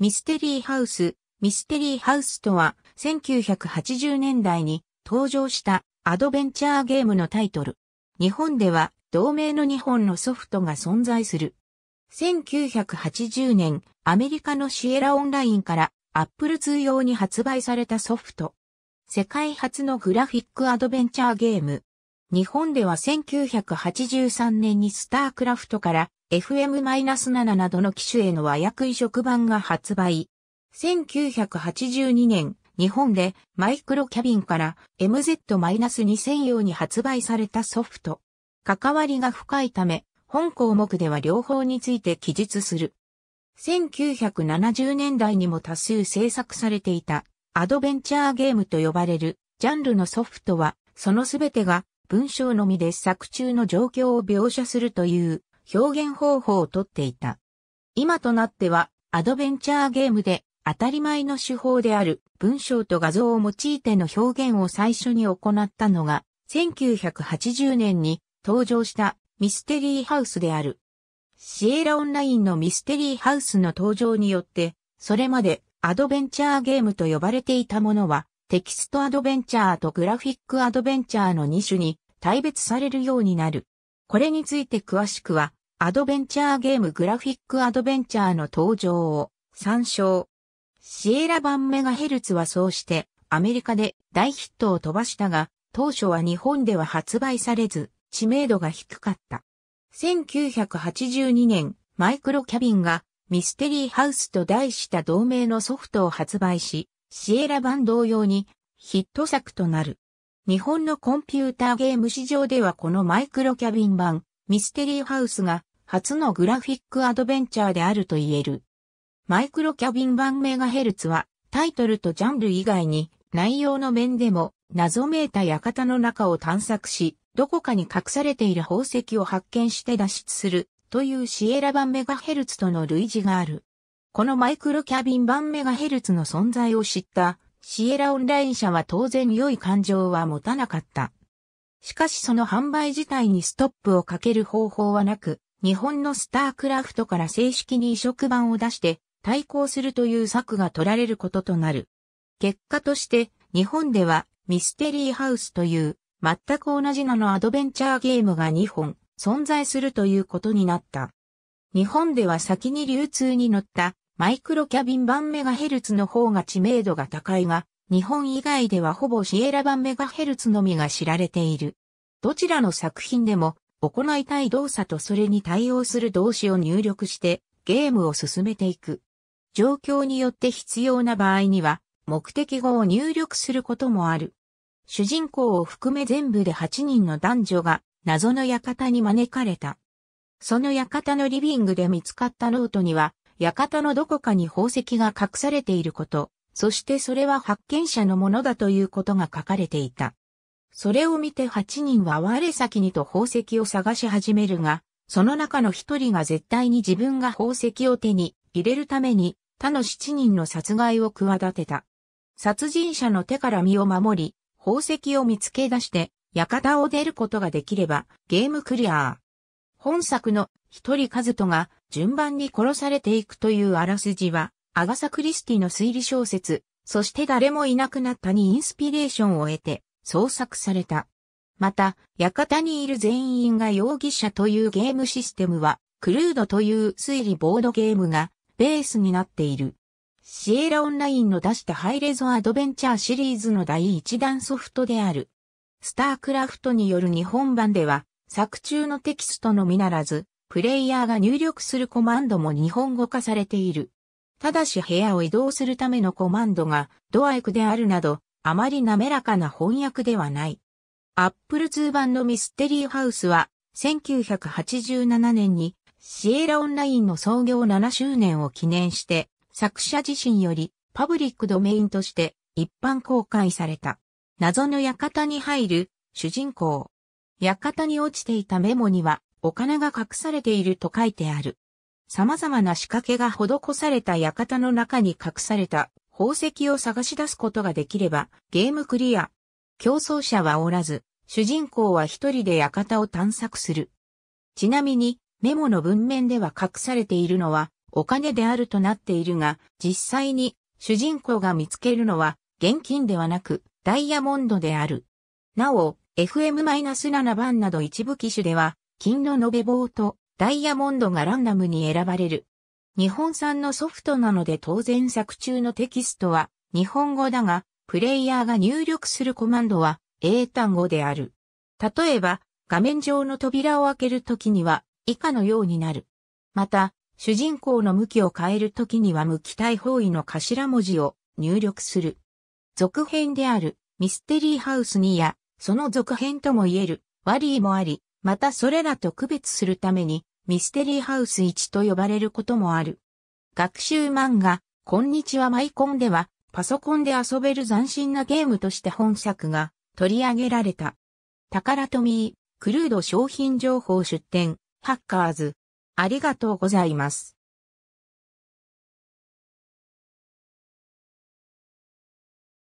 ミステリーハウス、ミステリーハウスとは、1980年代に登場したアドベンチャーゲームのタイトル。日本では、同名の日本のソフトが存在する。1980年、アメリカのシエラオンラインから、Apple 用に発売されたソフト。世界初のグラフィックアドベンチャーゲーム。日本では1983年にスタークラフトから FM-7 などの機種への和訳移植版が発売。1982年、日本でマイクロキャビンから MZ-2000 用に発売されたソフト。関わりが深いため、本項目では両方について記述する。1970年代にも多数制作されていたアドベンチャーゲームと呼ばれるジャンルのソフトは、そのすべてが文章のみで作中の状況を描写するという表現方法をとっていた。今となってはアドベンチャーゲームで当たり前の手法である文章と画像を用いての表現を最初に行ったのが1980年に登場したミステリーハウスである。シエラオンラインのミステリーハウスの登場によって、それまでアドベンチャーゲームと呼ばれていたものはテキストアドベンチャーとグラフィックアドベンチャーの2種に大別されるようになる。これについて詳しくは、アドベンチャーゲームグラフィックアドベンチャーの登場を参照。シエラ版メガヘルツはそうしてアメリカで大ヒットを飛ばしたが、当初は日本では発売されず、知名度が低かった。1982年、マイクロキャビンがミステリーハウスと題した同名のソフトを発売し、シエラ版同様にヒット作となる。日本のコンピューターゲーム市場ではこのマイクロキャビン版、ミステリーハウスが初のグラフィックアドベンチャーであると言える。マイクロキャビン版メガヘルツはタイトルとジャンル以外に内容の面でも謎めいた館の中を探索し、どこかに隠されている宝石を発見して脱出するというシエラ版メガヘルツとの類似がある。このマイクロキャビン版メガヘルツの存在を知ったシエラオンライン社は当然良い感情は持たなかった。しかしその販売自体にストップをかける方法はなく、日本のスタークラフトから正式に移植版を出して対抗するという策が取られることとなる。結果として日本ではミステリーハウスという全く同じ名のアドベンチャーゲームが2本存在するということになった。日本では先に流通に乗ったマイクロキャビン版メガヘルツの方が知名度が高いが、日本以外ではほぼシエラ版メガヘルツのみが知られている。どちらの作品でも、行いたい動作とそれに対応する動詞を入力してゲームを進めていく。状況によって必要な場合には目的語を入力することもある。主人公を含め全部で8人の男女が謎の館に招かれた。その館のリビングで見つかったノートには館のどこかに宝石が隠されていること、そしてそれは発見者のものだということが書かれていた。それを見て8人は我先にと宝石を探し始めるが、その中の一人が絶対に自分が宝石を手に入れるために他の7人の殺害を企てた。殺人者の手から身を守り、宝石を見つけ出して館を出ることができればゲームクリアー。本作の一人カズトが順番に殺されていくというあらすじは、アガサ・クリスティの推理小説、そして誰もいなくなったにインスピレーションを得て創作された。また、館にいる全員が容疑者というゲームシステムは、クルードという推理ボードゲームがベースになっている。シエラオンラインの出したハイレゾアドベンチャーシリーズの第1弾ソフトである。スタークラフトによる日本版では、作中のテキストのみならず、プレイヤーが入力するコマンドも日本語化されている。ただし部屋を移動するためのコマンドがドアエクであるなど、あまり滑らかな翻訳ではない。アップル通2版のミステリーハウスは、1987年にシエラオンラインの創業7周年を記念して、作者自身よりパブリックドメインとして一般公開された。謎の館に入る主人公。館に落ちていたメモには、お金が隠されていると書いてある。様々な仕掛けが施された館の中に隠された宝石を探し出すことができればゲームクリア。競争者はおらず、主人公は一人で館を探索する。ちなみにメモの文面では隠されているのはお金であるとなっているが、実際に主人公が見つけるのは現金ではなくダイヤモンドである。なお、FM-7 番など一部機種では金の延べ棒とダイヤモンドがランダムに選ばれる。日本産のソフトなので当然作中のテキストは日本語だが、プレイヤーが入力するコマンドは英単語である。例えば、画面上の扉を開けるときには以下のようになる。また、主人公の向きを変えるときには向き対方位の頭文字を入力する。続編であるミステリーハウスにや、その続編とも言えるワリーもあり、またそれらと区別するために、ミステリーハウス1と呼ばれることもある。学習漫画、こんにちはマイコンでは、パソコンで遊べる斬新なゲームとして本作が取り上げられた。タカラトミー、クルード商品情報出店、ハッカーズ。ありがとうございます。